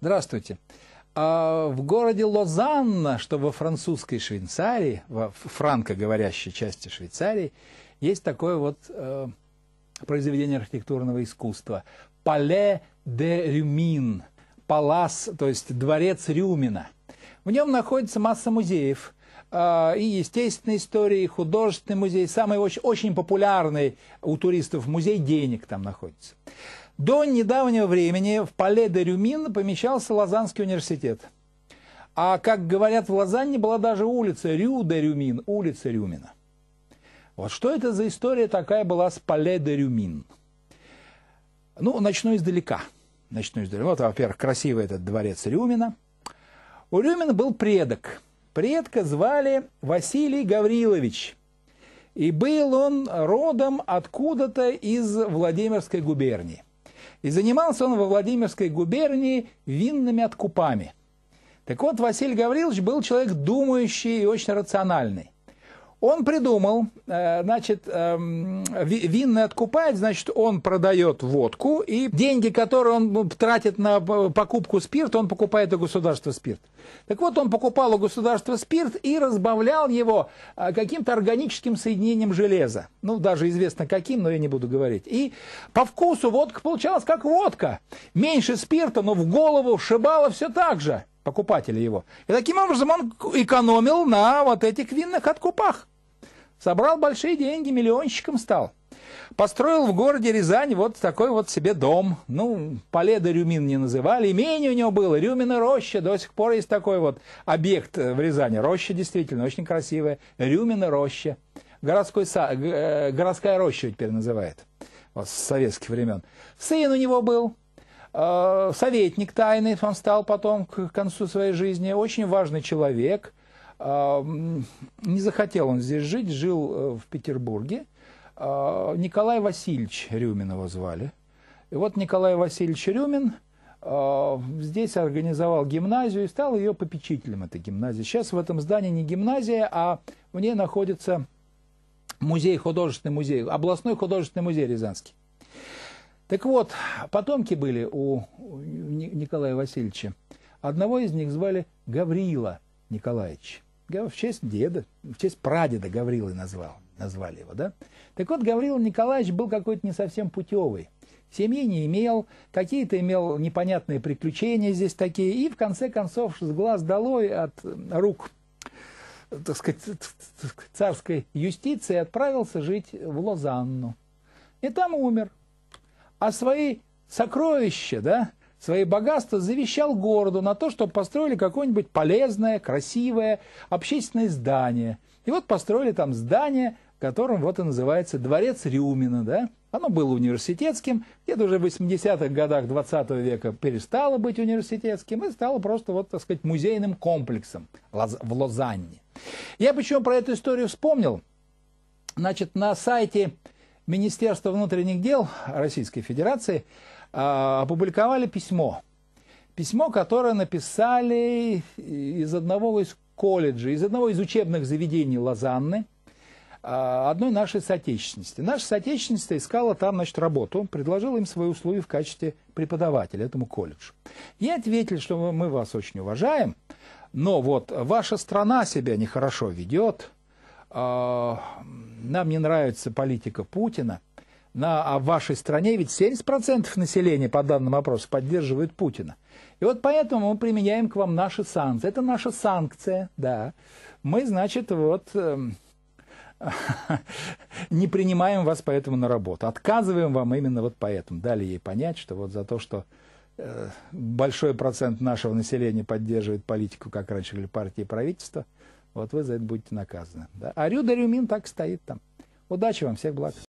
Здравствуйте. А в городе Лозанна, что во французской Швейцарии, во франкоговорящей части Швейцарии, есть такое вот э, произведение архитектурного искусства «Пале де Рюмин», палас, то есть дворец Рюмина. В нем находится масса музеев а, – и естественной истории, и художественный музей, самый очень, очень популярный у туристов музей денег там находится. До недавнего времени в Пале де Рюмин помещался Лазанский университет. А, как говорят в Лозанне, была даже улица Рю де Рюмин, улица Рюмина. Вот что это за история такая была с Пале де Рюмин? Ну, начну издалека. Начну издалека. Вот, во-первых, красивый этот дворец Рюмина. У Рюмина был предок. Предка звали Василий Гаврилович. И был он родом откуда-то из Владимирской губернии. И занимался он во Владимирской губернии винными откупами. Так вот, Василий Гаврилович был человек думающий и очень рациональный. Он придумал, э, значит, эм, винный откупает, значит, он продает водку, и деньги, которые он ну, тратит на покупку спирта, он покупает у государства спирт. Так вот, он покупал у государства спирт и разбавлял его э, каким-то органическим соединением железа. Ну, даже известно каким, но я не буду говорить. И по вкусу водка получалась как водка. Меньше спирта, но в голову шибало все так же покупатели его. И таким образом он экономил на вот этих винных откупах. Собрал большие деньги, миллионщиком стал. Построил в городе Рязань вот такой вот себе дом. Ну, Поледа Рюмин не называли. Имение у него было, Рюмина роща. До сих пор есть такой вот объект в Рязани. Роща действительно очень красивая. Рюмина роща. Городской э, городская роща теперь называет. Вот с советских времен. Сын у него был, Э, советник тайный, он стал потом к концу своей жизни, очень важный человек. Э, не захотел он здесь жить, жил э, в Петербурге. Николай Васильевич Рюмин его звали. И вот Николай Васильевич Рюмин здесь организовал гимназию и стал ее попечителем этой гимназии. Сейчас в этом здании не гимназия, а в ней находится музей, художественный музей, областной художественный музей Рязанский. Так вот, потомки были у Николая Васильевича. Одного из них звали Гаврила Николаевич. В честь деда, в честь прадеда Гаврилы назвал, назвали его, да? Так вот, Гаврила Николаевич был какой-то не совсем путевый. Семьи не имел, какие-то имел непонятные приключения здесь такие, и в конце концов с глаз долой от рук так сказать, царской юстиции отправился жить в Лозанну. И там умер а свои сокровища, да, свои богатства завещал городу на то, чтобы построили какое-нибудь полезное, красивое общественное здание. И вот построили там здание, которым вот и называется дворец Рюмина, да? Оно было университетским, где-то уже в 80-х годах 20 -го века перестало быть университетским и стало просто, вот, так сказать, музейным комплексом в Лозанне. Я почему про эту историю вспомнил? Значит, на сайте Министерство внутренних дел Российской Федерации а, опубликовали письмо. Письмо, которое написали из одного из колледжей, из одного из учебных заведений Лозанны, а, одной нашей соотечественности. Наша соотечественница искала там значит, работу, предложила им свои условия в качестве преподавателя этому колледжу. И ответили, что мы вас очень уважаем, но вот ваша страна себя нехорошо ведет, а, нам не нравится политика Путина, на, а в вашей стране ведь 70% населения, по данным опроса, поддерживают Путина. И вот поэтому мы применяем к вам наши санкции. Это наша санкция, да. Мы, значит, вот эм, не принимаем вас поэтому на работу. Отказываем вам именно вот поэтому. Дали ей понять, что вот за то, что э, большой процент нашего населения поддерживает политику, как раньше говорили, партии и правительства – вот вы за это будете наказаны. Да? А Рюмин так стоит там. Удачи вам, всех благ.